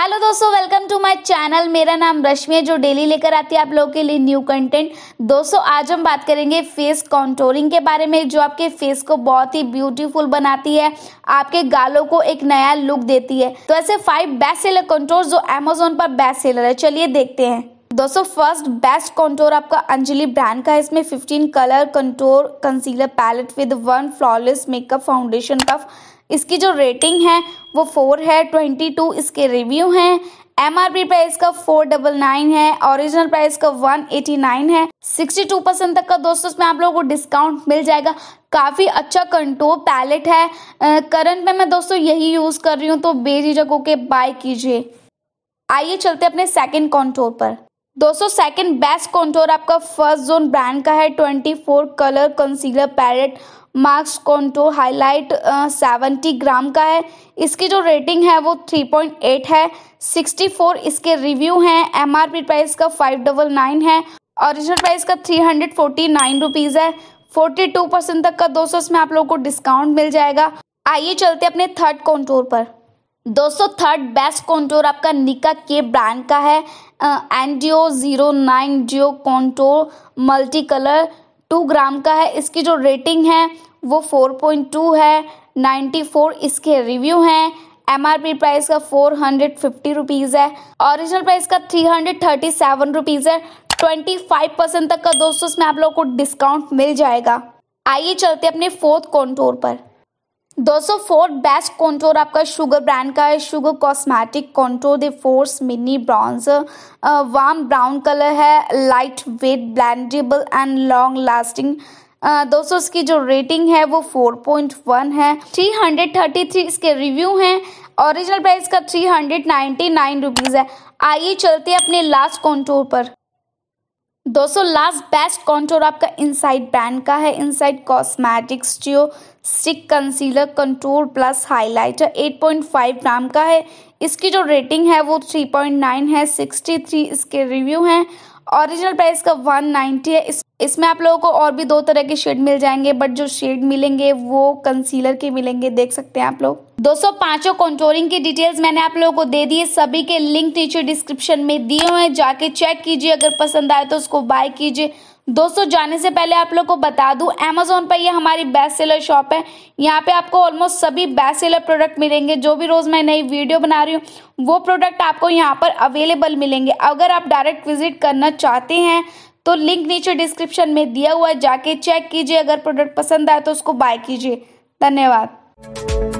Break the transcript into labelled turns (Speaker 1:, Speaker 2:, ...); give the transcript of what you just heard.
Speaker 1: hello दोस्तों welcome to my channel मेरा नाम रश्मि है जो डेली लेकर आती है आप लोगों के लिए न्यू कंटेंट दोस्तों आज हम बात करेंगे फेस कॉन्टोरिंग के बारे में जो आपके फेस को बहुत ही ब्यूटीफुल बनाती है आपके गालों को एक नया लुक देती है तो ऐसे फाइव बेस्ट सेलर कंटोर जो अमेजोन पर बेस्ट सेलर है चलिए देखते हैं दोस्तों फर्स्ट बेस्ट कंटोर आपका अंजलि ब्रांड का है इसमें 15 colour contour concealer palette with one flawless makeup foundation का इसकी जो रेटिंग है वो फोर है ट्वेंटी टू इसके रिव्यू हैं एम आर पी प्राइस का फोर डबल नाइन है ओरिजिनल प्राइस का वन एटी नाइन है सिक्सटी टू परसेंट तक का दोस्तों इसमें आप लोगों को डिस्काउंट मिल जाएगा काफ़ी अच्छा कंटूर पैलेट है करंट में मैं दोस्तों यही यूज़ कर रही हूँ तो बेझिझक होके बाय कीजिए आइए चलते अपने सेकेंड कॉन्टोर पर दोस्तों सेकंड बेस्ट कॉन्टोर आपका फर्स्ट जोन ब्रांड का है twenty four colour concealer palette marks contour तो हाईलाइट सेवेंटी ग्राम का है इसकी जो रेटिंग है वो थ्री पॉइंट एट है सिक्सटी फोर इसके रिव्यू हैं एम आर पी प्राइस का फाइव डबल नाइन है ऑरिजिनल प्राइस का three hundred forty nine rupees है फोर्टी टू परसेंट तक का दोस्तों इसमें आप लोगों को डिस्काउंट मिल जाएगा आइए चलते अपने थर्ड कॉन्टोर पर दोस्तों थर्ड बेस्ट कॉन्टोर आपका निका के ब्रांड का है एनडीओ जीरो नाइन जियो contour multi colour two gram का है इसकी जो रेटिंग है वो फोर पॉइंट टू है नाइन्टी फोर इसके रिव्यू हैं एम आर पी प्राइस का फोर हंड्रेड फिफ्टी रुपीज़ है ओरिजिनल प्राइस का three hundred thirty seven rupees है ट्वेंटी फाइव परसेंट तक का दोस्तों इसमें आप लोगों को डिस्काउंट मिल जाएगा आइए चलते अपने फोर्थ कॉन्टोर पर 204 बेस्ट कॉन्टोर आपका शुगर ब्रांड का है Sugar cosmetic contour de force mini bronze warm brown colour है light weight blendable and long lasting दोस्तों इसकी जो रेटिंग है वो 4.1 है 333 इसके रिव्यू हैं ओरिजिनल प्राइस का 399 हंड्रेड है आइए चलते हैं अपने लास्ट कॉन्टोर पर दोस्तों लास्ट बेस्ट कंटूर आपका इनसाइड ब्रांड का है inside cosmetics geo stick concealer contour plus highlighter 8.5 gram का है इसकी जो रेटिंग है वो 3.9 है 63 इसके रिव्यू हैं ओरिजिनल प्राइस का 190 है इस इसमें आप लोगों को और भी दो तरह के शेड मिल जाएंगे बट जो शेड मिलेंगे वो कंसीलर के मिलेंगे देख सकते हैं आप लोग दोस्तों पांचों कंटोरिंग की डिटेल्स मैंने आप लोगों को दे दिए सभी के लिंक नीचे डिस्क्रिप्शन में दिए हुए हैं जाके चेक कीजिए अगर पसंद आए तो उसको बाय कीजिए दोस्तों जाने से पहले आप लोग को बता दूं अमेजोन पर ये हमारी बेस्ट सेलर शॉप है यहाँ पे आपको ऑलमोस्ट सभी बेस्ट सेलर प्रोडक्ट मिलेंगे जो भी रोज़ मैं नई वीडियो बना रही हूँ वो प्रोडक्ट आपको यहाँ पर अवेलेबल मिलेंगे अगर आप डायरेक्ट विजिट करना चाहते हैं तो लिंक नीचे डिस्क्रिप्शन में दिया हुआ है जाके चेक कीजिए अगर प्रोडक्ट पसंद आए तो उसको बाय कीजिए धन्यवाद